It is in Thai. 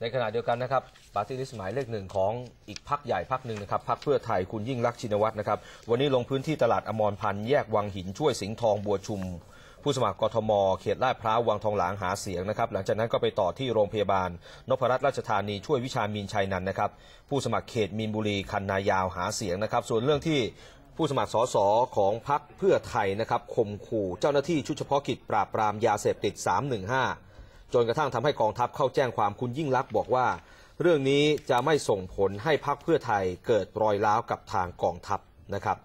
ในขณะเดียวกันนะครับ ปาร์ตี้ลิสต์หมายเลขหนึ่งของอีกพักใหญ่พักหนึ่งนะครับพักเพื่อไทยคุณยิ่งรักชินวัตรนะครับ วันนี้ลงพื้นที่ตลาดอมรพันธ์แยกวังหินช่วยสิงห์ทองบัวชุม ผู้สมัครกทม เขตลาดพร้าววังทองหลางหาเสียงนะครับ หลังจากนั้นก็ไปต่อที่โรงพยาบาล นพรัตน์ราชธานีช่วยวิชามีนชัยนันนะครับ ผู้สมัครเขตมีนบุรีคันนายาวหาเสียงนะครับ ส่วนเรื่องที่ผู้สมัครสสของพรรคเพื่อไทยนะครับข่มขู่เจ้าหน้าที่ชุดเฉพาะกิจปราบปรามยาเสพติด 315จนกระทั่งทำให้กองทัพเข้าแจ้งความคุณยิ่งลักษณ์บอกว่า เรื่องนี้จะไม่ส่งผลให้พรรคเพื่อไทยเกิดรอยร้าวกับทางกองทัพนะครับ